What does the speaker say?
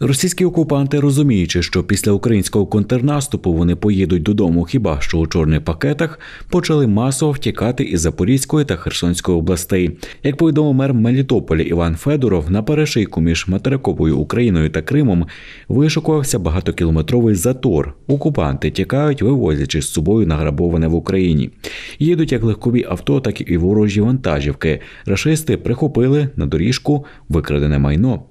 Російські окупанти, розуміючи, що після українського контрнаступу вони поїдуть додому, хіба що у чорних пакетах, почали масово втікати із Запорізької та Херсонської областей. Як повідомив мер Мелітополя Іван Федоров, на перешийку між материковою Україною та Кримом вишукувався багатокілометровий затор. Окупанти тікають, вивозячи з собою награбоване в Україні. Їдуть як легкові авто, так і ворожі вантажівки. Рашисти прихопили на доріжку викрадене майно.